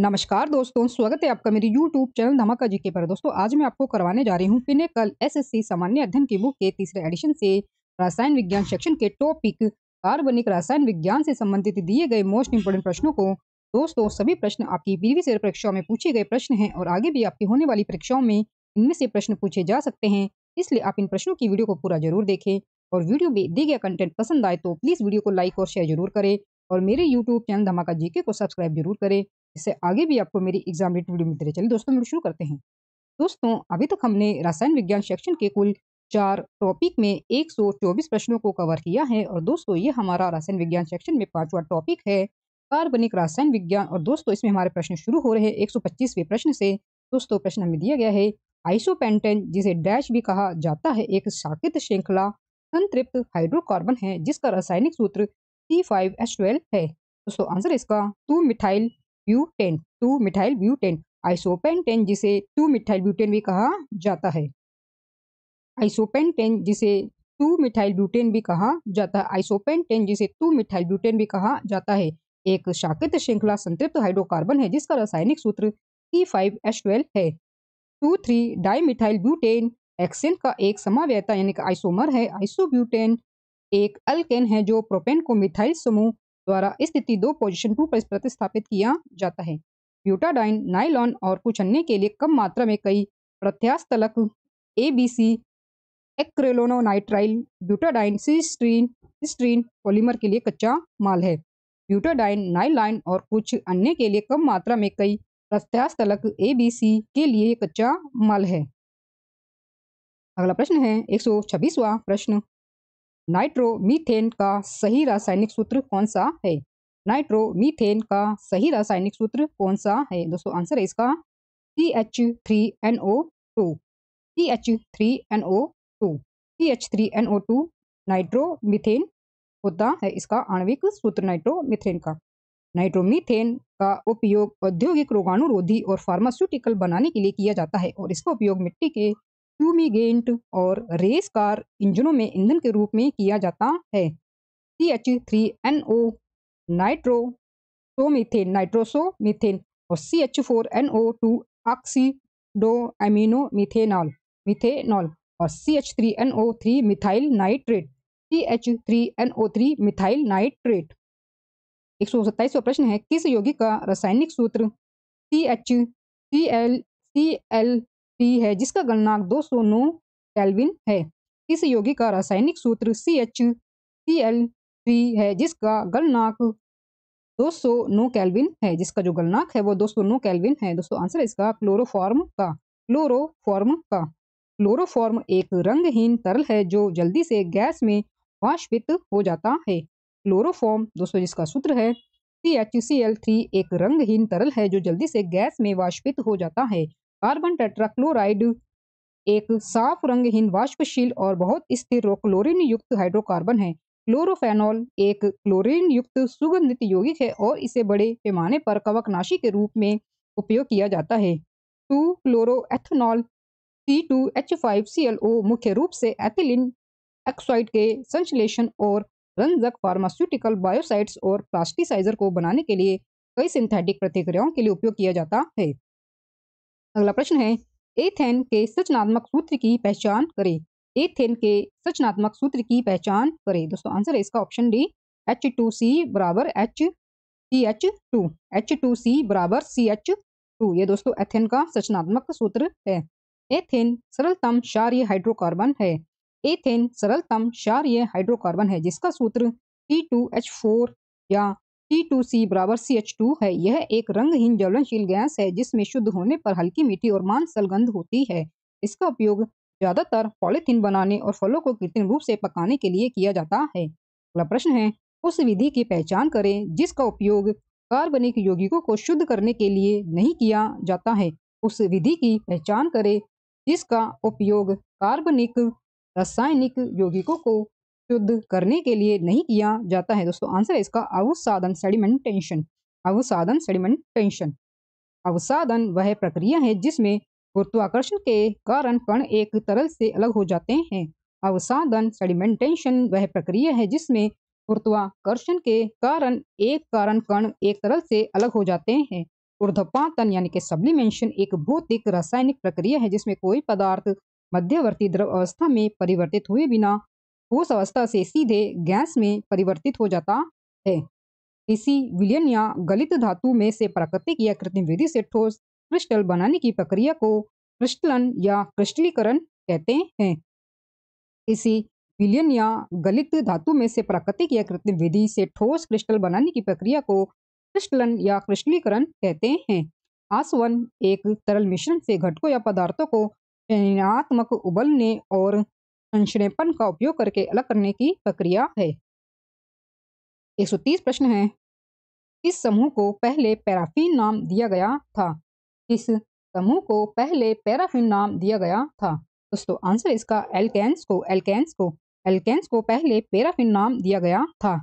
नमस्कार दोस्तों स्वागत है आपका मेरी YouTube चैनल धमाका जी के पर दोस्तों आज मैं आपको करवाने जा रही हूँ पिनेकल एसएससी सामान्य अध्ययन की बुक के तीसरे एडिशन से रसायन विज्ञान सेक्शन के टॉपिक कार्बनिक रसायन विज्ञान से संबंधित दिए गए मोस्ट इम्पोर्टेंट प्रश्नों को दोस्तों सभी प्रश्न आपकी सेर परीक्षाओं में पूछे गए प्रश्न हैं और आगे भी आपकी होने वाली परीक्षाओं में इनमें से प्रश्न पूछे जा सकते हैं इसलिए आप इन प्रश्नों की वीडियो को पूरा जरूर देखें और वीडियो में दिए गया कंटेंट पसंद आए तो प्लीज़ वीडियो को लाइक और शेयर जरूर करें और मेरे यूट्यूब चैनल धमाका जीके को सब्सक्राइब जरूर करें इससे आगे भी आपको मेरी एग्जाम रेट वीडियो मिलते रहे चलिए दोस्तों हम शुरू करते हैं दोस्तों अभी तक हमने रसायन विज्ञान सेक्शन के कुल चार टॉपिक में 124 प्रश्नों को कवर किया है और दोस्तों ये हमारा रसायन विज्ञान सेक्शन में पांचवा टॉपिक है कार्बनिक रसायन विज्ञान और दोस्तों इसमें हमारे प्रश्न शुरू हो रहे हैं एक सौ प्रश्न से दोस्तों प्रश्न हमें दिया गया है आइसोपेंटेन जिसे डैश भी कहा जाता है एक साकित श्रृंखला संतृप्त हाइड्रोकार्बन है जिसका रासायनिक सूत्र सी फाइव एच ट्वेल्व है दोस्तों आंसर इसका two methyl butane two methyl butane isopentane जिसे टू मिथाइल ब्यूटेन भी कहा जाता है आइसोपेंटेन जिसे टू मिथाइल ब्यूटेन भी कहा जाता है आइसोपेंटेन जिसे टू मिथाइल ब्यूटेन भी कहा जाता है एक शाकित श्रृंखला संतृप्त हाइड्रोकार्बन है जिसका रासायनिक सूत्र ई फाइव एच ट्वेल्व है two three dimethyl butane hexane का एक समावेता यानी कि आइसोमर है आइसोब्यूटेन एक अल्केन है जो प्रोपेन को मिथाइल समूह द्वारा स्थिति दो पोजिशन टू पर प्रतिस्थापित किया जाता है ब्यूटाडाइन नाइलॉन और कुछ अन्य के लिए कम मात्रा में कई प्रत्यास्थलक A B C acrylonitrile butadiene styrene styrene polymer के लिए कच्चा माल है ब्यूटाडाइन नाइलाइन और कुछ अन्य के लिए कम मात्रा में कई प्रत्यास्थलक ए बी सी के लिए कच्चा माल है अगला प्रश्न है एक सौ छब्बीसवा प्रश्न नाइट्रोमीथेन का सही रासायनिक सूत्र कौन सा है नाइट्रोमीथेन का सही रासायनिक सूत्र कौन सा है दोस्तों आंसर है इसका C H three N O two C H three N O two C H three N O two nitromethane होता है इसका आणविक सूत्र नाइट्रोमीथेन का नाइट्रोमीथेन का उपयोग औद्योगिक रोगाणुरोधी और फार्मास्यूटिकल बनाने के लिए किया जाता है और इसका उपयोग मिट्टी के फ्यूमीगेंट और रेस कार इंजनों में ईंधन के रूप में किया जाता है C H three N O nitroso methane nitroso methane और C H four N O two oxido amino methanol methanol और C H three N O three methyl nitrate C H three N O three methyl nitrate एक सौ सत्ताईसवा प्रश्न है किस यौगिक का रासायनिक सूत्र C H C L C L P है जिसका सौ 209 कैलविन है इस यौगिक का रासायनिक सूत्र C H C L three है जिसका सौ 209 कैलविन है जिसका जो गणनाक है वो 209 कैलविन है दोस्तों आंसर है इसका क्लोरोफॉर्म का क्लोरोफॉर्म का क्लोरोफॉर्म एक रंगहीन तरल है जो जल्दी से गैस में वाष्पित हो जाता है क्लोरोफॉर्म दोस्तों जिसका सूत्र है C H C L three एक रंगहीन तरल है जो जल्दी से गैस में वाष्पित हो जाता है कार्बन टेट्राक्लोराइड एक साफ रंगहीन वाष्पशील और बहुत स्थिर क्लोरीन युक्त हाइड्रोकार्बन है क्लोरोफेनॉल एक क्लोरीन युक्त सुगंधित यौगिक है और इसे बड़े पैमाने पर कवकनाशी के रूप में उपयोग किया जाता है two chloroethanol C two H five C L O मुख्य रूप से एथिलीन एक्साइड के संश्लेषण और रंजक फार्मास्यूटिकल बायोसाइड्स और प्लास्टिसाइजर को बनाने के लिए कई सिंथेटिक प्रतिक्रियाओं के लिए उपयोग किया जाता है अगला प्रश्न है एथेन के सचनात्मक सूत्र की पहचान करें एथेन के सचनात्मक सूत्र की पहचान करें दोस्तों आंसर है इसका option D H two C बराबर H C H two H two C बराबर सी एच टू ये दोस्तों एथेन का सचनात्मक सूत्र है एथेन सरलतम क्षार्य हाइड्रोकार्बन है एथेन सरलतम क्षार्य हाइड्रोकार्बन है जिसका सूत्र टी टू एच फोर या सी टू सी बराबर सी एच टू है यह एक रंगहीन ज्वलनशील गैस है जिसमें शुद्ध होने पर हल्की मीठी और मांसल गंध होती है इसका उपयोग ज्यादातर पॉलीथीन बनाने और फलों को कृत्रिम रूप से पकाने के लिए किया जाता है अगला प्रश्न है उस विधि की पहचान करें जिसका उपयोग कार्बनिक यौगिकों को शुद्ध करने के लिए नहीं किया जाता है उस विधि की पहचान करें जिसका उपयोग कार्बनिक रासायनिक यौगिकों को शुद्ध करने के लिए नहीं किया जाता है दोस्तों आंसर है इसका अवसादन सेडिमेंटेशन अवसादन सेडिमेंटेशन अवसाधन वह प्रक्रिया है जिसमें गुरुत्वाकर्षण के कारण कण एक तरल से अलग हो जाते हैं अवसाधन सेडिमेंटेशन वह प्रक्रिया है जिसमें गुरुत्वाकर्षण के कारण एक कारण कण एक तरल से अलग हो जाते हैं ऊर्धपातन यानी कि सब्लिमेंशन एक भौतिक रासायनिक प्रक्रिया है जिसमें कोई पदार्थ मध्यवर्ती द्रव अवस्था में परिवर्तित हुए बिना ठोस अवस्था से सीधे गैस में परिवर्तित हो जाता है इसी विलयन या गलित धातु में से प्राकृतिक या कृत्रिम विधि से ठोस क्रिस्टल बनाने की प्रक्रिया को क्रिस्टलन या क्रिस्टलीकरण कहते हैं इसी विलयन या गलित धातु में से प्राकृतिक या कृत्रिम विधि से ठोस क्रिस्टल बनाने की प्रक्रिया को क्रिस्टलन या क्रिस्टलीकरण कहते हैं आसवन एक तरल मिश्रण से घटकों या पदार्थों को चयनात्मक उबलने और अंशनेपन का उपयोग करके अलग करने की प्रक्रिया है 130 प्रश्न है इस समूह को पहले पैराफिन नाम दिया गया था इस समूह को पहले पैराफिन नाम दिया गया था दोस्तों आंसर इसका एल्केन्स को एल्केन्स को एल्केन्स को पहले पैराफिन नाम दिया गया था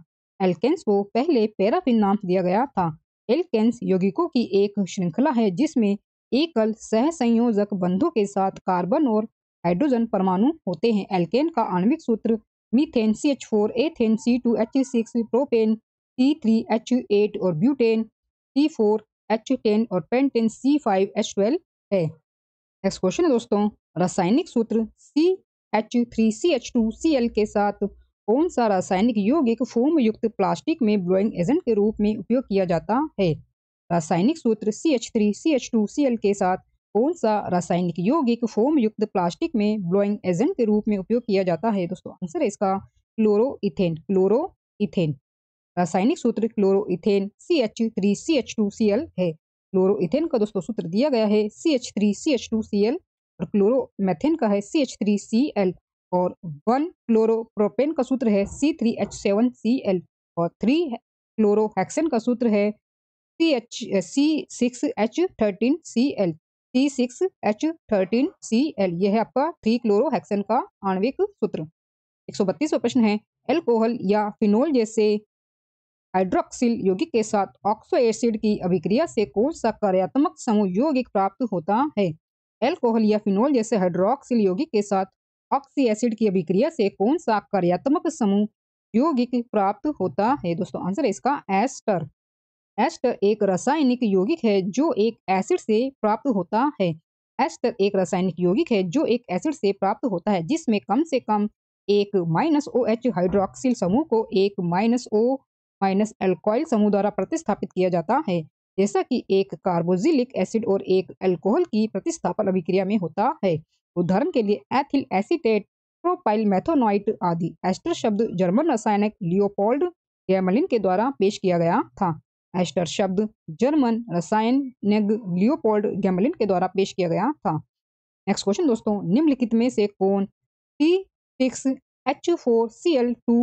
एल्केन्स को पहले पैराफिन नाम दिया गया था एल्केन्स यौगिकों की एक श्रृंखला है जिसमें एकल सहसंयोजक बंधों के साथ कार्बन और हाइड्रोजन परमाणु होते हैं एल्केन का आणविक सूत्र methane C H four ethane C two H six propane C three H eight और butane C four H ten और pentane C five H twelve है नेक्स्ट क्वेश्चन है दोस्तों रासायनिक सूत्र C H three C H two C L के साथ कौन सा रासायनिक यौगिक फोम युक्त प्लास्टिक में ब्लोइंग एजेंट के रूप में उपयोग किया जाता है रासायनिक सूत्र C H three C H two C L के साथ कौन सा रासायनिक यौगिक फोम युक्त प्लास्टिक में ब्लोइंग एजेंट के रूप में उपयोग किया जाता है दोस्तों आंसर है इसका क्लोरो इथेन क्लोरो इथेन रासायनिक सूत्र chloro ethane C H three C H two C L है क्लोरो इथेन का दोस्तों सूत्र दिया गया है C H three C H two C L और क्लोरो मैथेन का है C H three C L और वन क्लोरो प्रोपेन का सूत्र है C three H seven C L और थ्री क्लोरो हेक्सेन का सूत्र है C H C six H thirteen C L T six H thirteen C L ये है आपका थ्री क्लोरोहेक्सन का आणविक सूत्र एक सौ बत्तीसवा प्रश्न है एल्कोहल या फिनोल जैसे हाइड्रोक्सिल यौगिक के साथ ऑक्सो एसिड की अभिक्रिया से कौन सा कार्यात्मक समूह यौगिक प्राप्त होता है एल्कोहल या फिनोल जैसे हाइड्रोक्सिल यौगिक के साथ ऑक्सी एसिड की अभिक्रिया से कौन सा कार्यात्मक समूह यौगिक प्राप्त होता है दोस्तों आंसर है इसका एस्टर एस्टर एक रासायनिक यौगिक है जो एक एसिड से प्राप्त होता है एस्टर एक रासायनिक यौगिक है जो एक एसिड से प्राप्त होता है जिसमें कम से कम एक माइनस ओ एच हाइड्रोक्सिल समूह को एक माइनस ओ माइनस एल्कोइल समूह द्वारा प्रतिस्थापित किया जाता है जैसा कि एक कार्बोजिलिक एसिड और एक अल्कोहल की प्रतिस्थापन अभिक्रिया में होता है उदाहरण के लिए एथिल एसिटेट प्रोपाइल मैथोनॉइट आदि एस्टर शब्द जर्मन रासायनिक लियोपोल्ड गैमलिन के द्वारा पेश किया गया था एस्टर शब्द जर्मन रसायन नेग लियोपोल्ड गैमलिन के द्वारा पेश किया गया था नेक्स्ट क्वेश्चन दोस्तों निम्नलिखित में से कौन T six H four C L two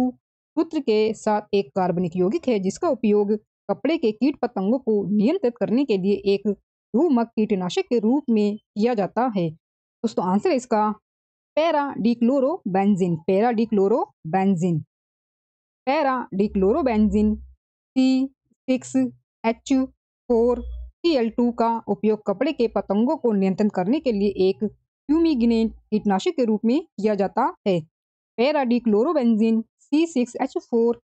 सूत्र के साथ एक कार्बनिक यौगिक है जिसका उपयोग कपड़े के कीट पतंगों को नियंत्रित करने के लिए एक धूमक कीटनाशक के रूप में किया जाता है दोस्तों आंसर है इसका para dichloro benzene para dichloro benzene para dichloro benzene C six H four two का उपयोग कपड़े के पतंगों को नियंत्रण करने के लिए एक फ्यूमिगनेट कीटनाशक के रूप में किया जाता है paradichlorobenzene C six H four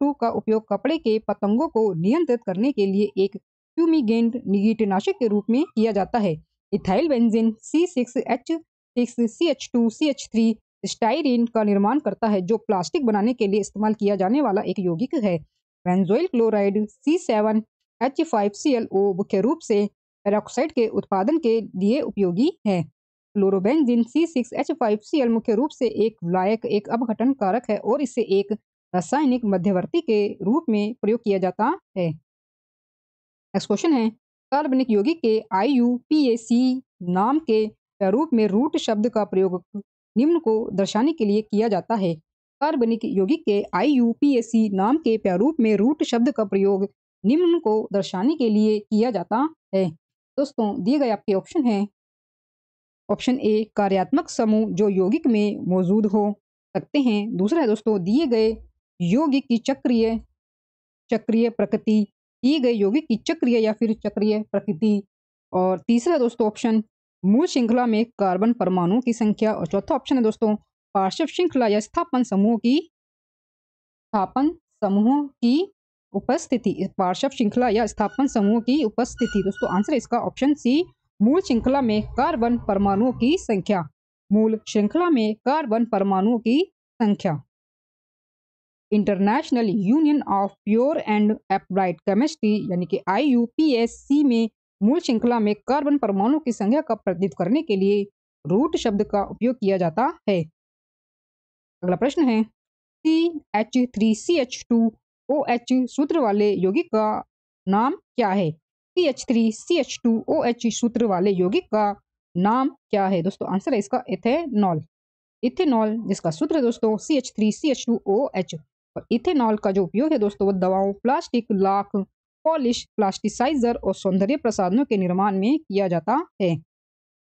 two का उपयोग कपड़े के पतंगों को नियंत्रित करने के लिए एक फ्यूमिगेंट कीटनाशक के रूप में किया जाता है ethyl benzene C six H six C H two C H three styrene का निर्माण करता है जो प्लास्टिक बनाने के लिए इस्तेमाल किया जाने वाला एक यौगिक है benzoyl chloride C seven H five C L O मुख्य रूप से पेरोक्साइड के उत्पादन के लिए उपयोगी है chlorobenzene C six H five C L मुख्य रूप से एक लायक एक अपघटन कारक है और इसे एक रासायनिक मध्यवर्ती के रूप में प्रयोग किया जाता है नेक्स्ट क्वेश्चन है कार्बनिक यौगिक के आई यू पी ए सी नाम के रूप में रूट शब्द का प्रयोग निम्न को दर्शाने के लिए किया जाता है कार्बनिक यौगिक के आई नाम के प्रारूप में रूट शब्द का प्रयोग निम्न को दर्शाने के लिए किया जाता है दोस्तों दिए गए आपके ऑप्शन हैं ऑप्शन ए कार्यात्मक समूह जो यौगिक में मौजूद हो सकते हैं दूसरा है दोस्तों दिए गए यौगिक की चक्रिय चक्रिय प्रकृति दिए गए यौगिक की चक्रिय या फिर चक्रिय प्रकृति और तीसरा दोस्तों ऑप्शन मूल श्रृंखला में कार्बन परमाणुओं की संख्या और चौथा ऑप्शन है दोस्तों पार्श्व श्रृंखला या स्थापन समूह की स्थापन समूह की उपस्थिति पार्श्व श्रृंखला या स्थापन समूह की उपस्थिति दोस्तों आंसर इसका ऑप्शन सी मूल श्रृंखला में कार्बन परमाणुओं की संख्या मूल श्रृंखला में कार्बन परमाणुओं की संख्या International Union of Pure and Applied Chemistry यानी कि आई में मूल श्रृंखला में कार्बन परमाणु की संख्या का प्रतिनिधित्व करने के लिए रूट शब्द का उपयोग किया जाता है अगला प्रश्न है C H three C H two O H सूत्र वाले यौगिक का नाम क्या है C H three C H two O H सूत्र वाले यौगिक का नाम क्या है दोस्तों आंसर है इसका इथेनॉल इथेनॉल जिसका सूत्र है दोस्तों C H three C H two O H और इथेनॉल का जो उपयोग है दोस्तों वो दवाओं प्लास्टिक लाख पॉलिश प्लास्टिसाइजर और सौंदर्य प्रसाधनों के निर्माण में किया जाता है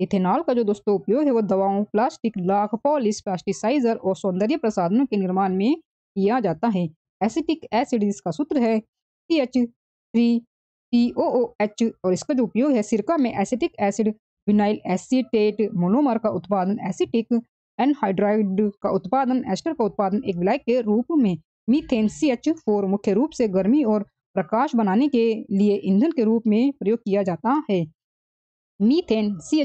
इथेनॉल का जो दोस्तों उपयोग है वो दवाओं प्लास्टिक लाख पॉलिश प्लास्टिसाइजर और सौंदर्य प्रसाधनों के निर्माण में किया जाता है एसिटिक एसिड इसका सूत्र है C H three T O O H और इसका जो उपयोग है सिरका में acetic acid vinyl acetate monomer का उत्पादन एसिटिक एनहाइड्राइड का उत्पादन एस्टर का उत्पादन एक विलायक के रूप में मीथेन सी एच फोर मुख्य रूप से गर्मी और प्रकाश बनाने के लिए ईंधन के रूप में प्रयोग किया जाता है मीथेन सी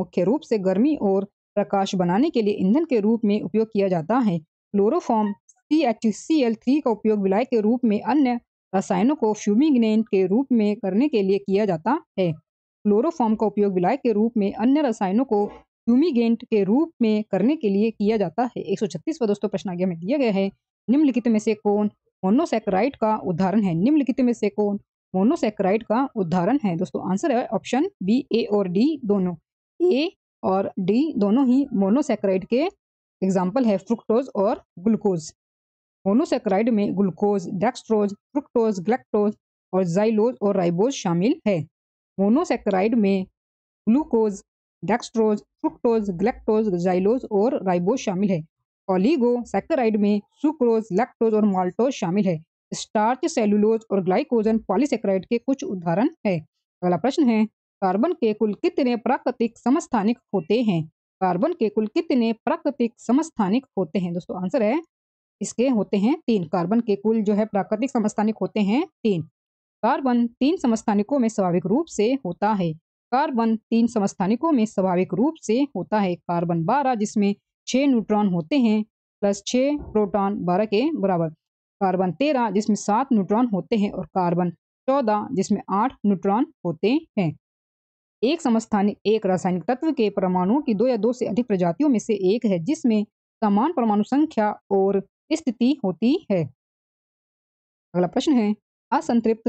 मुख्य रूप से गर्मी और प्रकाश बनाने के लिए ईंधन के रूप में उपयोग किया जाता है chloroform C H C L three का उपयोग विलाय के रूप में अन्य रसायनों को फ्यूमिगनेंट के रूप में करने के लिए किया जाता है क्लोरोफॉर्म का उपयोग विलाय के रूप में अन्य रसायनों को फ्यूमिगेंट के रूप में करने के लिए किया जाता है एक सौ दोस्तों प्रश्न आगे में दिया गया है निम्नलिखित में से कौन मोनोसेक्राइड का उदाहरण है निम्नलिखित में से कौन मोनोसेक्राइड का उदाहरण है दोस्तों आंसर है ऑप्शन बी ए और डी दोनों ए और डी दोनों ही मोनोसेक्राइड के एग्जाम्पल है फ्रुक्टोज और ग्लूकोज मोनोसेक्राइड में ग्लूकोज डेक्स्ट्रोज फ्रुक्टोज ग्लेक्टोज और जाइलोज और राइबोज शामिल है मोनोसेक्राइड में glucose dextrose fructose galactose xylose और राइबोज शामिल है ओलीगोसैक्राइड में सुक्रोज लैक्टोज और माल्टोज शामिल है स्टार्च सेलुलोज और ग्लाइकोजन पॉलीसेक्राइड के कुछ उदाहरण है अगला प्रश्न है कार्बन के कुल कितने प्राकृतिक समस्थानिक होते हैं कार्बन के कुल कितने प्राकृतिक समस्थानिक होते हैं दोस्तों आंसर है इसके होते हैं तीन कार्बन के कुल जो है प्राकृतिक समस्थानिक होते हैं तीन कार्बन तीन समस्थानिकों में स्वाभाविक रूप से होता है कार्बन तीन समस्थानिकों में स्वाभाविक रूप से होता है कार्बन बारह जिसमें छह न्यूट्रॉन होते हैं प्लस छह प्रोटॉन बारह के बराबर कार्बन तेरह जिसमें सात न्यूट्रॉन होते हैं और कार्बन चौदह जिसमें आठ न्यूट्रॉन होते हैं एक समस्थानिक एक रासायनिक तत्व के परमाणुओं की दो या दो से अधिक प्रजातियों में से एक है जिसमें समान परमाणु संख्या और स्थिति होती है अगला प्रश्न है असंतृप्त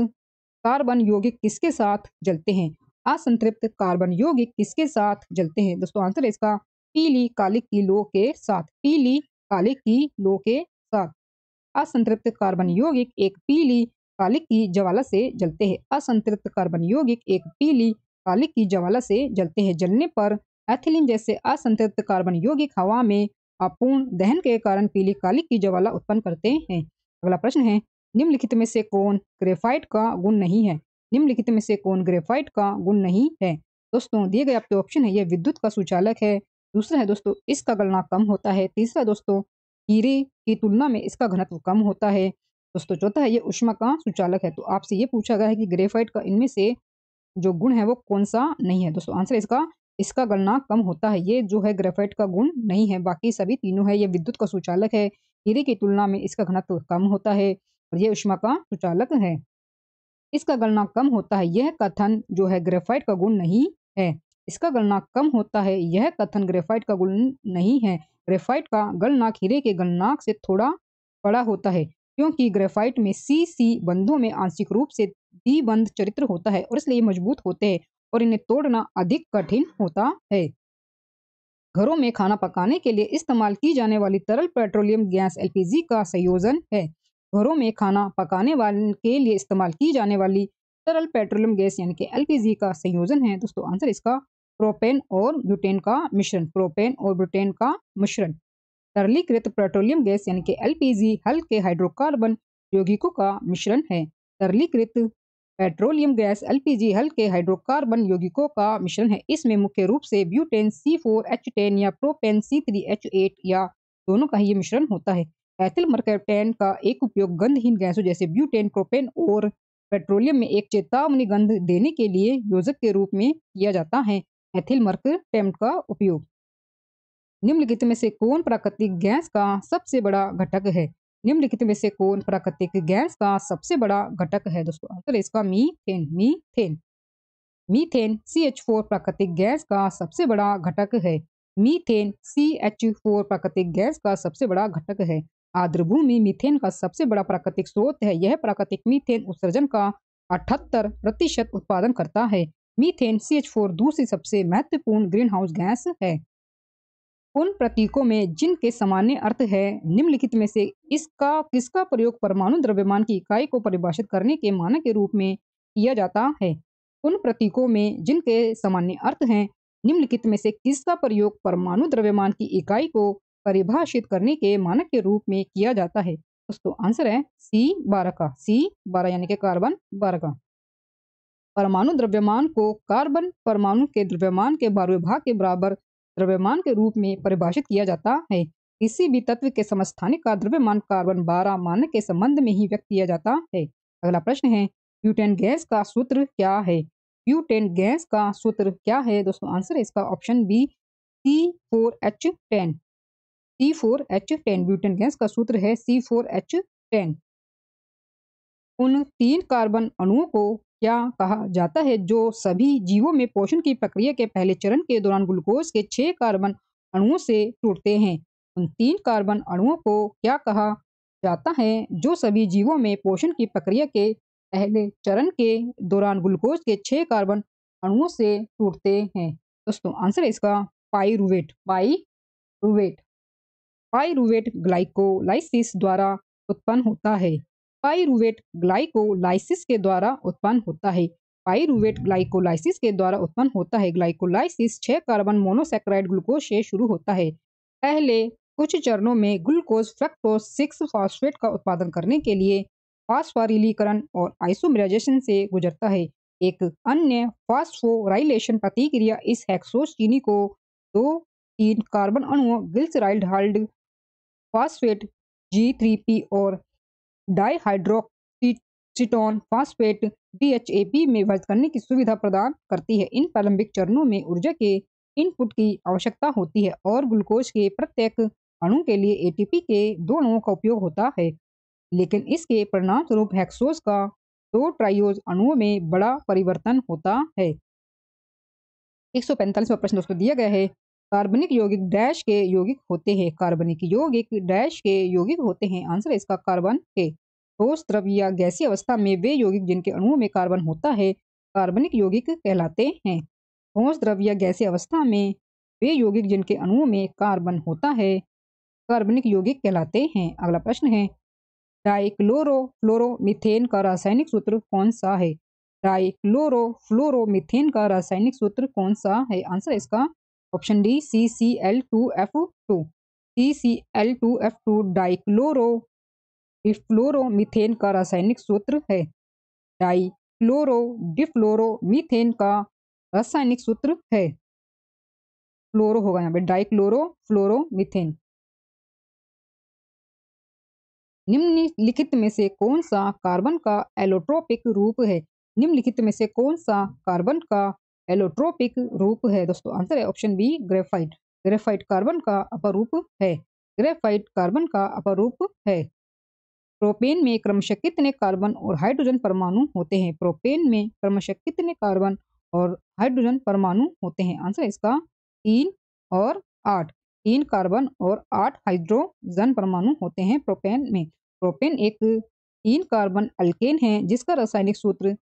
कार्बन यौगिक किसके साथ जलते हैं असंतृप्त कार्बन यौगिक किसके साथ जलते हैं दोस्तों आंसर है इसका पीली कालिक की लो के साथ पीली कालिक की लो के असंतृप्त कार्बन यौगिक एक पीली कालिक की ज्वाला से जलते हैं असंतृप्त कार्बन यौगिक एक पीली कालिक की ज्वाला से जलते हैं जलने पर एथिलीन जैसे असंतृप्त कार्बन यौगिक हवा में अपूर्ण दहन के कारण पीली कालिक की ज्वाला उत्पन्न करते हैं अगला प्रश्न है निम्नलिखित में से कौन ग्रेफाइट का गुण नहीं है निम्नलिखित में से कौन ग्रेफाइट का गुण नहीं है दोस्तों दिए गए आपके ऑप्शन है यह विद्युत का सुचालक है दूसरा है दोस्तों इसका गलना कम होता है तीसरा दोस्तों हीरे की तुलना में इसका घनत्व कम होता है दोस्तों चौथा है ये उष्मा का सुचालक है तो आपसे ये पूछा गया है कि ग्रेफाइट का इनमें से जो गुण है वो कौन सा नहीं है दोस्तों आंसर इसका इसका गणना कम होता है ये जो है ग्रेफाइट का गुण नहीं है बाकी सभी तीनों है ये विद्युत का सुचालक है हीरे की तुलना में इसका घनत्व कम होता है और ये उष्मा का सुचालक है इसका गणना कम होता है यह कथन जो है ग्रेफाइट का गुण नहीं है इसका गणना कम होता है यह कथन ग्रेफाइट का गुण नहीं है ग्रेफाइट का गलनाक हीरे के गलनाक से थोड़ा बड़ा होता है क्योंकि ग्रेफाइट में सी सी बंधों में आंशिक रूप से बंध चरित्र होता है और इसलिए मजबूत होते हैं और इन्हें तोड़ना अधिक कठिन होता है घरों में खाना पकाने के लिए इस्तेमाल की जाने वाली तरल पेट्रोलियम गैस एलपीजी का संयोजन है घरों में खाना पकाने वाले के लिए इस्तेमाल की जाने वाली तरल पेट्रोलियम गैस यानी कि एलपीजी का संयोजन है दोस्तों आंसर इसका प्रोपेन और ब्यूटेन का मिश्रण प्रोपेन और ब्यूटेन का मिश्रण तरलीकृत पेट्रोलियम गैस यानी कि एलपीजी हल्के हाइड्रोकार्बन यौगिकों का मिश्रण है तरलीकृत पेट्रोलियम गैस एलपीजी हल्के हाइड्रोकार्बन यौगिकों का मिश्रण है इसमें मुख्य रूप से butane C four H ten या propane C three H eight या दोनों का ही मिश्रण होता है एथिल मर्केटेन का एक उपयोग गंधहीन गैसों जैसे ब्यूटेन प्रोपेन और पेट्रोलियम में एक चेतावनी गंध देने के लिए योजक के रूप में किया जाता है एथिल मर्क का उपयोग निम्नलिखित में से कौन प्राकृतिक गैस का सबसे बड़ा घटक है निम्नलिखित में से कौन प्राकृतिक गैस का सबसे बड़ा घटक है दोस्तों आंसर इसका methane methane methane C H four प्राकृतिक गैस का सबसे बड़ा घटक है मीथेन सी एच फोर प्राकृतिक गैस का सबसे बड़ा घटक है भूमि मीथेन का सबसे बड़ा प्राकृतिक स्रोत है यह प्राकृतिक मीथेन उत्सर्जन का अठहत्तर प्रतिशत उत्पादन करता है मीथेन सी दूसरी सबसे महत्वपूर्ण ग्रीन हाउस गैस है उन प्रतीकों में जिनके सामान्य अर्थ है निम्नलिखित में से इसका किसका प्रयोग परमाणु द्रव्यमान की इकाई को परिभाषित करने के मानक के रूप में किया जाता है उन प्रतीकों में जिनके सामान्य अर्थ हैं निम्नलिखित में से किसका प्रयोग परमाणु द्रव्यमान की इकाई को परिभाषित करने के मानक के रूप में किया जाता है दोस्तों आंसर है सी बारह का सी बारह यानी कि कार्बन बारह का परमाणु द्रव्यमान को कार्बन परमाणु के द्रव्यमान के बारहवें भाग के बराबर द्रव्यमान के रूप में परिभाषित किया जाता है किसी भी तत्व के समस्थानिक का द्रव्यमान कार्बन बारह मानक के संबंध में ही व्यक्त किया जाता है अगला प्रश्न है ब्यूटेन गैस का सूत्र क्या है ब्यूटेन गैस का सूत्र क्या है दोस्तों आंसर है इसका option B C four H ten C four H ten butane gas का सूत्र है सी फोर एच टेन उन तीन कार्बन अणुओं को क्या कहा जाता है जो सभी जीवों में पोषण की प्रक्रिया के पहले चरण के दौरान ग्लूकोज के छह कार्बन अणुओं से टूटते हैं उन तीन कार्बन अणुओं को क्या कहा जाता है जो सभी जीवों में पोषण की प्रक्रिया के पहले चरण के दौरान ग्लूकोज के छह कार्बन अणुओं से टूटते हैं दोस्तों आंसर है इसका पाइरुवेट पाइरुवेट पाइरुवेट ग्लाइकोलाइसिस द्वारा उत्पन्न होता है पाइरुवेट ग्लाइकोलाइसिस के द्वारा उत्पन्न होता है पाइरुवेट ग्लाइकोलाइसिस के द्वारा उत्पन्न होता है ग्लाइकोलाइसिस छह कार्बन मोनोसेक्राइड ग्लूकोज से शुरू होता है पहले कुछ चरणों में ग्लूकोज फ्रक्टोज सिक्स फॉस्फेट का उत्पादन करने के लिए फास्फारिलीकरण और आइसोमराइजेशन से गुजरता है एक अन्य फॉस्फोराइलेशन प्रतिक्रिया इस हेक्सोज चीनी को दो तीन कार्बन अणुओं glyceraldehyde phosphate G three P और डाईहाइड्रोक्सीटोन फॉस्फेट डीएचएपी में वर्ज करने की सुविधा प्रदान करती है इन प्रारंभिक चरणों में ऊर्जा के इनपुट की आवश्यकता होती है और ग्लूकोज के प्रत्येक अणु के लिए एटीपी के दो अणुओं का उपयोग होता है लेकिन इसके परिणाम स्वरूप हेक्सोज का दो ट्राइज अणुओं में बड़ा परिवर्तन होता है एक सौ पैंतालीसवा प्रश्न उसको दिया गया है कार्बनिक यौगिक डैश के यौगिक होते हैं कार्बनिक यौगिक डैश के यौगिक होते हैं आंसर इसका कार्बन के ठोस द्रव या गैसी अवस्था में वे यौगिक जिनके अणुओं में कार्बन होता है कार्बनिक यौगिक कहलाते हैं ठोस द्रव या गैसी अवस्था में वे यौगिक जिनके अणुओं में कार्बन होता है कार्बनिक यौगिक कहलाते हैं अगला प्रश्न है डाइक्लोरोफ्लोरोमीथेन का रासायनिक सूत्र कौन सा है डाइक्लोरोफ्लोरोमीथेन का रासायनिक सूत्र कौन सा है आंसर इसका option D C C L two F two C C L two F two dichloro difluoromethane का रासायनिक सूत्र है डाई फ्लोरो डिफ्लोरोमीथेन का रासायनिक सूत्र है फ्लोरो होगा यहाँ पे डाइक्लोरो फ्लोरोमीथेन निम्नलिखित में से कौन सा कार्बन का एलोट्रोपिक रूप है निम्नलिखित में से कौन सा कार्बन का एलोट्रोपिक रूप है दोस्तों आंसर है option B graphite graphite carbon का अपरूप है ग्रेफाइट कार्बन का अपरूप है प्रोपेन में क्रमशः कितने कार्बन और हाइड्रोजन परमाणु होते हैं प्रोपेन में क्रमशः कितने कार्बन और हाइड्रोजन परमाणु होते हैं आंसर इसका तीन और आठ तीन कार्बन और आठ हाइड्रोजन परमाणु होते हैं प्रोपेन में प्रोपेन एक तीन कार्बन अल्केन है जिसका रासायनिक सूत्र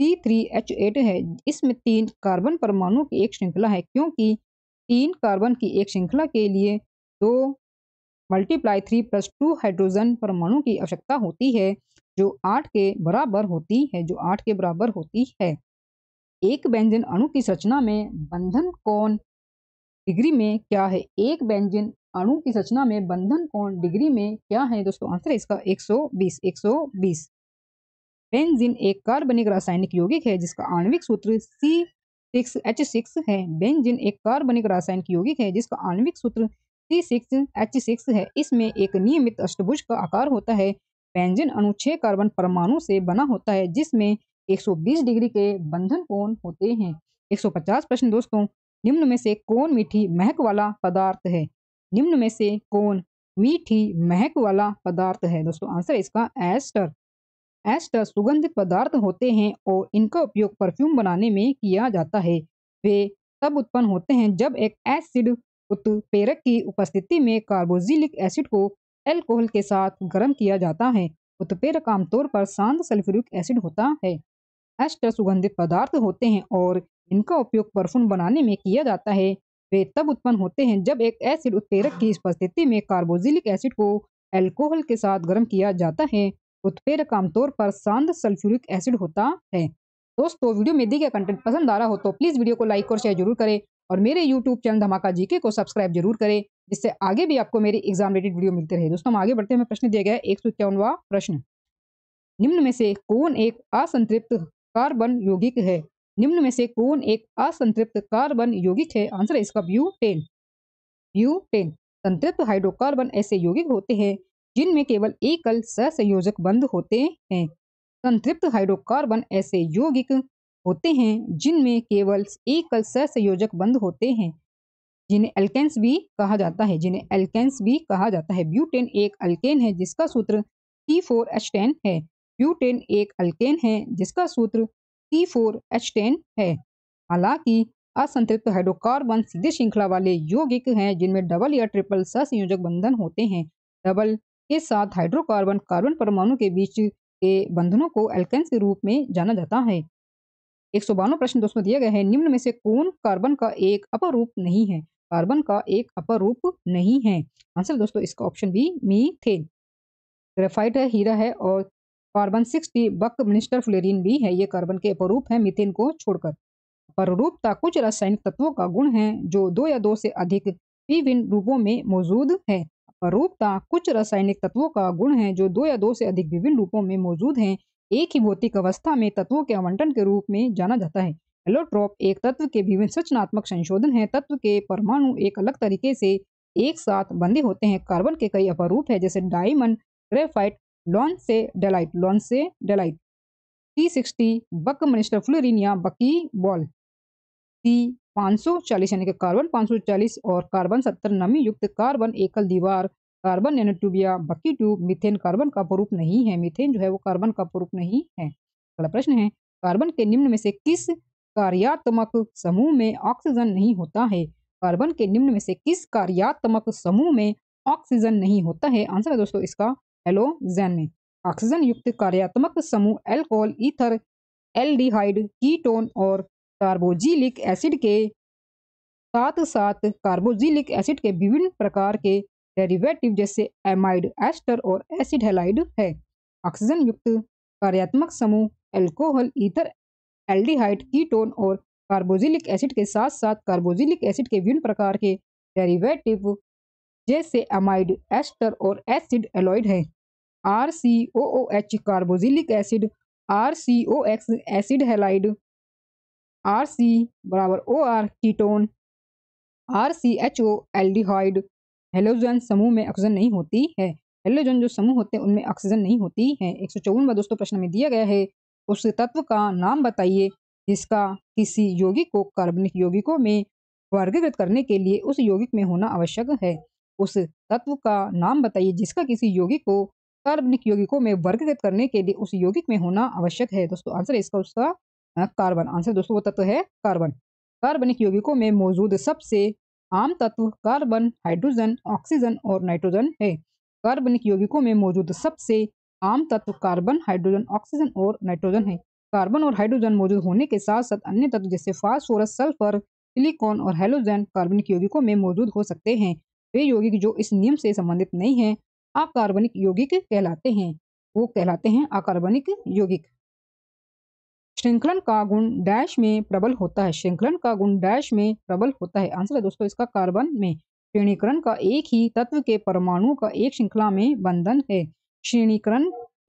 सी थ्री एच एट है इसमें तीन कार्बन परमाणु की एक श्रृंखला है क्योंकि तीन कार्बन की एक श्रृंखला के लिए दो multiply three plus two hydrogen परमाणु की आवश्यकता होती है जो आठ के बराबर होती है जो आठ के बराबर होती है एक व्यंजन अणु की संरचना में बंधन कौन डिग्री में क्या है एक व्यंजन अणु की संरचना में बंधन कौन डिग्री में क्या है दोस्तों आंसर है इसका 120 120 बेंजीन एक कार्बनिक रासायनिक यौगिक है जिसका आणविक सूत्र सी सिक्स एच सिक्स है बेंजीन एक कार्बनिक रासायनिक यौगिक है जिसका आणविक सूत्र सी सिक्स एच सिक्स है इसमें एक नियमित अष्टभुज का आकार होता है पेंजिन अणु छह कार्बन परमाणु से बना होता है जिसमें 120 डिग्री के बंधन कोण होते हैं 150 प्रश्न दोस्तों निम्न में से कौन मीठी महक वाला पदार्थ है निम्न में से कौन मीठी महक वाला पदार्थ है दोस्तों आंसर इसका एस्टर एस्टर सुगंधित पदार्थ होते हैं और इनका उपयोग परफ्यूम बनाने में किया जाता है वे तब उत्पन्न होते हैं जब एक एसिड उत्प्रेरक की उपस्थिति में कार्बोजिलिक एसिड को एल्कोहल के साथ गर्म किया जाता है उत्प्रेरक आमतौर पर शांत सल्फ्यूरिक एसिड होता है एस्टर सुगंधित पदार्थ होते हैं और इनका उपयोग परफ्यूम बनाने में किया जाता है वे तब उत्पन्न होते हैं जब एक एसिड उत्प्रेरक की उपस्थिति में कार्बोजिलिक एसिड को एल्कोहल के साथ गर्म किया जाता है उत्प्रेरक आमतौर पर शांत सल्फ्यूरिक एसिड होता है दोस्तों वीडियो में दी गया कंटेंट पसंद आ रहा हो तो प्लीज़ वीडियो को लाइक और शेयर जरूर करें और मेरे YouTube चैनल धमाका जीके को सब्सक्राइब जरूर करें जिससे आगे भी आपको मेरी एग्जाम रिलेटेड वीडियो मिलते रहे दोस्तों हम आगे बढ़ते हैं प्रश्न दिया गया है एक प्रश्न निम्न में से कौन एक असंतृप्त कार्बन यौगिक है निम्न में से कौन एक असंतृप्त कार्बन यौगिक है आंसर है इसका टेन ब्यूटेन टेन संतृप्त हाइड्रोकार्बन ऐसे यौगिक होते हैं जिनमें केवल एकल सहसंयोजक बंद होते हैं संतृप्त हाइड्रोकार्बन ऐसे यौगिक होते हैं जिनमें केवल एकल सहसंयोजक बंध होते हैं जिन्हें एल्केन्स भी कहा जाता है जिन्हें एल्केन्स भी कहा जाता है ब्यूटेन एक अल्केन है जिसका सूत्र टी फोर एच टेन है ब्यूटेन एक अल्केन है जिसका सूत्र टी फोर एच टेन है हालांकि असंतृप्त हाइड्रोकार्बन सीधे श्रृंखला वाले यौगिक हैं जिनमें डबल या ट्रिपल सहसंयोजक बंधन होते हैं डबल के साथ हाइड्रोकार्बन कार्बन परमाणु के बीच के बंधनों को एल्केन्स के रूप में जाना जाता है एक सौ बानवे प्रश्न दोस्तों दिए गए हैं निम्न में से कौन कार्बन का एक अपर रूप नहीं है कार्बन का एक अपर रूप नहीं है आंसर दोस्तों इसका ऑप्शन बी थे ग्रेफाइट है हीरा है और carbon sixty buckminsterfullerene भी है ये कार्बन के अपरूप है मिथेन को छोड़कर अपरूपता कुछ रासायनिक तत्वों का गुण है जो दो या दो से अधिक विभिन्न रूपों में मौजूद है अपरूपता कुछ रासायनिक तत्वों का गुण है जो दो या दो से अधिक विभिन्न रूपों में मौजूद है एक ही भौतिक अवस्था में तत्वों के आवंटन के रूप में जाना जाता है एलोट्रॉप एक तत्व के विवेचनात्मक संशोधन है तत्व के परमाणु एक अलग तरीके से एक साथ बंधे होते हैं कार्बन के कई अपरूप है जैसे diamond graphite lonsdaleite lonsdaleite T sixty buckminsterfullerene या बकी बॉल सी पाँच सौ चालीस यानी कि कार्बन पाँच सौ चालीस और कार्बन सत्तर नमी युक्त कार्बन एकल दीवार कार्बन एनोट्यूबिया बक्की ट्यूब मिथेन कार्बन का प्रूप नहीं है मिथेन जो है वो कार्बन का प्रूप नहीं है अगला प्रश्न है कार्बन के निम्न में से किस कार्यात्मक समूह में ऑक्सीजन नहीं होता है कार्बन के निम्न में से किस कार्यात्मक समूह में ऑक्सीजन नहीं होता है आंसर है दोस्तों इसका एलोजैन में ऑक्सीजन युक्त कार्यात्मक समूह एल्कोहल ईथर एल्डिहाइड कीटोन और कार्बोजिलिक एसिड के साथ साथ कार्बोजिलिक एसिड के विभिन्न प्रकार के डेरिवेटिव जैसे एमाइड एस्टर और एसिड हेलाइड है ऑक्सीजन युक्त कार्यात्मक समूह एल्कोहल ईथर एल्डिहाइड कीटोन और कार्बोजिलिक एसिड के साथ साथ कार्बोजिलिक एसिड के विभिन्न प्रकार के डेरिवेटिव जैसे अमाइड एस्टर और एसिड एलॉइड है R C O O H carboxylic acid R C O X acid halide R C बराबर O R ketone R C H O aldehyde halogen समूह में ऑक्सीजन नहीं होती है हेलोजन जो समूह होते हैं उनमें ऑक्सीजन नहीं होती है एक सौ दोस्तों प्रश्न में दिया गया है उस तत्व का नाम बताइए जिसका किसी यौगिक को कार्बनिक यौगिकों में वर्गीकृत करने के लिए उस यौगिक में होना आवश्यक है उस तत्व का नाम बताइए जिसका किसी यौगिक को कार्बनिक यौगिकों में वर्गीकृत करने के लिए उस यौगिक में होना आवश्यक है दोस्तों आंसर है इसका उसका कार्बन आंसर दोस्तों वो तत्व है कार्बन कार्बनिक यौगिकों में मौजूद सबसे आम तत्व कार्बन हाइड्रोजन ऑक्सीजन और नाइट्रोजन है कार्बनिक यौगिकों में मौजूद सबसे आम तत्व कार्बन हाइड्रोजन ऑक्सीजन और नाइट्रोजन है कार्बन और हाइड्रोजन मौजूद होने के साथ साथ अन्य तत्व जैसे फास्फोरस सल्फर सिलिकॉन और हेलोजन कार्बनिक यौगिकों में मौजूद हो सकते हैं वे यौगिक जो इस नियम से संबंधित नहीं है अकार्बनिक यौगिक कहलाते हैं वो कहलाते हैं अकार्बनिक यौगिक श्रृंखलन का गुण डैश में प्रबल होता है श्रृंखलन का गुण डैश में प्रबल होता है आंसर है दोस्तों इसका कार्बन में श्रेणीकरण का एक ही तत्व के परमाणुओं का एक श्रृंखला में बंधन है श्रेणीकरण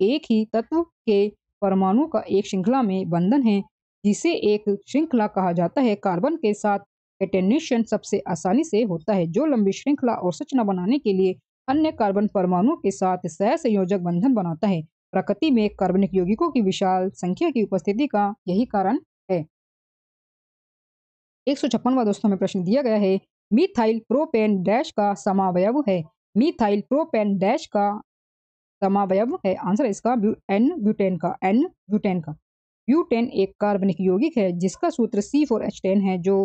एक ही तत्व के परमाणु का एक श्रृंखला में बंधन है जिसे एक श्रृंखला कहा जाता है कार्बन के साथ एटेन्यूशन सबसे आसानी से होता है जो लंबी श्रृंखला और सूचना बनाने के लिए अन्य कार्बन परमाणु के साथ सह संयोजक बंधन बनाता है प्रकृति में कार्बनिक यौगिकों की विशाल संख्या की उपस्थिति का यही कारण है एक सौ दोस्तों में प्रश्न दिया गया है मिथाइल प्रोपेन डैश का समावय है मिथाइल प्रोपेन डैश का समावय है आंसर इसका एन ब्यूटेन का एन ब्यूटेन का ब्यूटेन एक कार्बनिक यौगिक है जिसका सूत्र सी फोर एच टेन है जो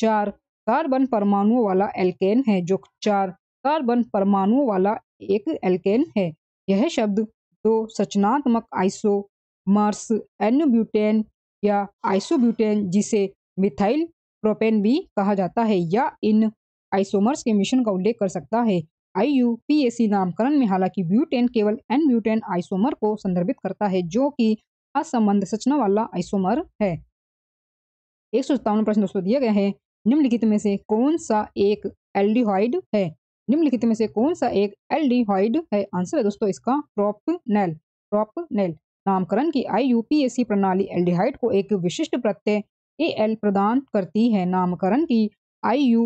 चार कार्बन परमाणुओं वाला एल्केन है जो चार कार्बन परमाणुओं वाला एक एल्केन है यह शब्द तो संरचनात्मक आइसोमर्स एनोब्यूटेन या आइसोब्यूटेन जिसे मिथाइल प्रोपेन भी कहा जाता है या इन आइसोमर्स के मिशन का उल्लेख कर सकता है आई नामकरण में हालांकि ब्यूटेन केवल एन ब्यूटेन आइसोमर को संदर्भित करता है जो कि असंबंध सचना वाला आइसोमर है एक सौ प्रश्न दोस्तों दिया गया है निम्नलिखित में से कौन सा एक एल्डिहाइड है निम्नलिखित में से कौन सा एक एल्डिहाइड है आंसर है दोस्तों इसका प्रोपनेल प्रोपनेल नामकरण की आई प्रणाली एल्डिहाइड को एक विशिष्ट प्रत्यय ए एल प्रदान करती है नामकरण की आई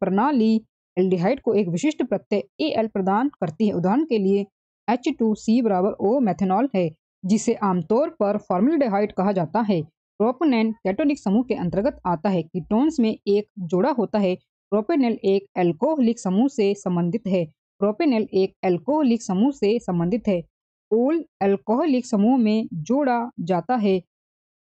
प्रणाली एल्डिहाइड को एक विशिष्ट प्रत्यय ए एल प्रदान करती है उदाहरण के लिए एच टू सी बराबर ओ मैथेनॉल है जिसे आमतौर पर फॉर्मलडिहाइड कहा जाता है प्रोपनेन कैटोनिक समूह के अंतर्गत आता है कीटोन्स में एक जोड़ा होता है प्रोपेनल एक अल्कोहलिक समूह से संबंधित है प्रोपेनल एक अल्कोहलिक समूह से संबंधित है ओल अल्कोहलिक समूह में जोड़ा जाता है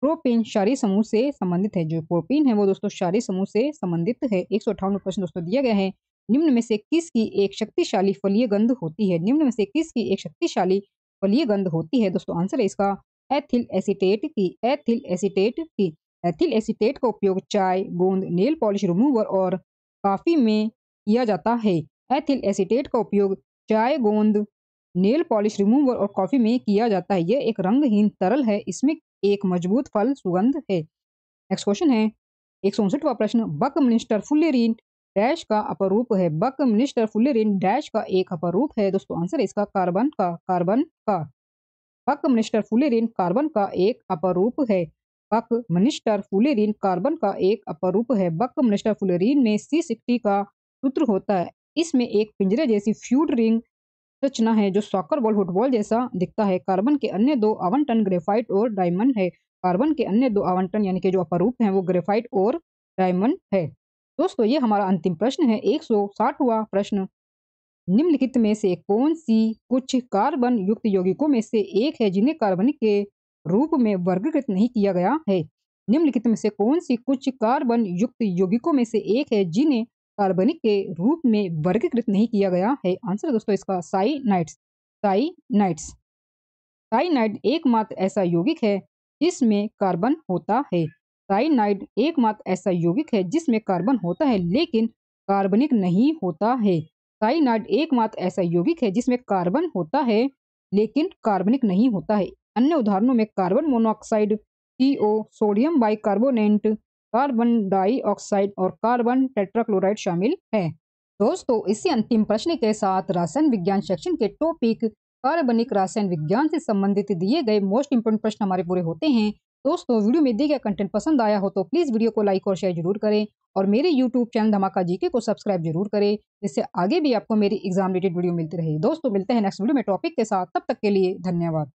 प्रोपेन शारी समूह से संबंधित है जो प्रोपेन है वो दोस्तों शारी समूह से संबंधित है एक सौ अठावन प्रश्न दोस्तों दिया गया है निम्न में से किसकी एक शक्तिशाली फलीय गंध होती है निम्न में से किसकी एक शक्तिशाली फलीय गंध होती है दोस्तों आंसर है इसका एथिल एसिटेट की एथिल एसिटेट की एथिल एसिटेट का उपयोग चाय गोंद नेल पॉलिश रिमूवर और कॉफी में किया जाता है एथिल एसीटेट का उपयोग चाय गोंद नेल पॉलिश रिमूवर और कॉफी में किया जाता है यह एक रंगहीन तरल है इसमें एक मजबूत फल सुगंध है नेक्स्ट क्वेश्चन है एक सौ उनसठवा प्रश्न बक मिनिस्टर फुलेरिन डैश का अपरूप है बक मिनिस्टर फुलेरिन डैश का एक अपरूप है दोस्तों आंसर इसका कार्बन का कार्बन का बक मिनिस्टर फुलेरिन कार्बन का एक अपरूप है बक मनिस्टर फुलेरिन कार्बन का एक अपर रूप है बक मनिस्टर फुलेरिन में सी सिक्सटी का सूत्र होता है इसमें एक पिंजरे जैसी फ्यूड रिंग रचना है जो सॉकर बॉल फुटबॉल जैसा दिखता है कार्बन के अन्य दो आवंटन ग्रेफाइट और डायमंड है कार्बन के अन्य दो आवंटन यानी कि जो अपरूप है वो ग्रेफाइट और डायमंड है दोस्तों ये हमारा अंतिम प्रश्न है एक प्रश्न निम्नलिखित में से कौन सी कुछ कार्बन युक्त यौगिकों में से एक है जिन्हें कार्बन के रूप में वर्गीकृत नहीं किया गया है निम्नलिखित में से कौन सी कुछ कार्बन युक्त यौगिकों में से एक है जिन्हें कार्बनिक के रूप में वर्गीकृत नहीं किया गया है आंसर दोस्तों इसका साइनाइट्स साइनाइट्स साइनाइड एकमात्र ऐसा यौगिक है जिसमें कार्बन होता है साइनाइड एकमात्र ऐसा यौगिक है जिसमें कार्बन होता है लेकिन कार्बनिक नहीं होता है साइनाइड एकमात्र ऐसा यौगिक है जिसमें कार्बन होता है लेकिन कार्बनिक नहीं होता है अन्य उदाहरणों में कार्बन मोनोऑक्साइड ओ सोडियम बाइकार्बोनेट कार्बन डाइऑक्साइड और कार्बन टेट्राक्लोराइड शामिल है दोस्तों इसी अंतिम प्रश्न के साथ रासायन विज्ञान सेक्शन के टॉपिक कार्बनिक रासायन विज्ञान से संबंधित दिए गए मोस्ट इंपोर्टेंट प्रश्न हमारे पूरे होते हैं दोस्तों वीडियो में दिए गया कंटेंट पसंद आया हो तो प्लीज़ वीडियो को लाइक और शेयर जरूर करें और मेरे यूट्यूब चैनल धमाका जीके को सब्सक्राइब जरूर करें जिससे आगे भी आपको मेरी एग्जाम रिलेटेड वीडियो मिलती रहे दोस्तों मिलते हैं नेक्स्ट वीडियो में टॉपिक के साथ तब तक के लिए धन्यवाद